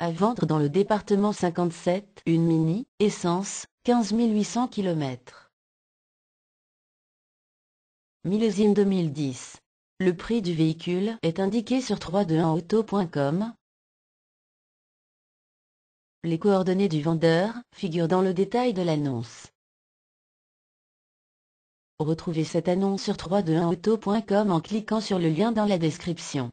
À vendre dans le département 57, une Mini, essence, 15 800 km. Millésime 2010. Le prix du véhicule est indiqué sur 321auto.com. Les coordonnées du vendeur figurent dans le détail de l'annonce. Retrouvez cette annonce sur 321auto.com en cliquant sur le lien dans la description.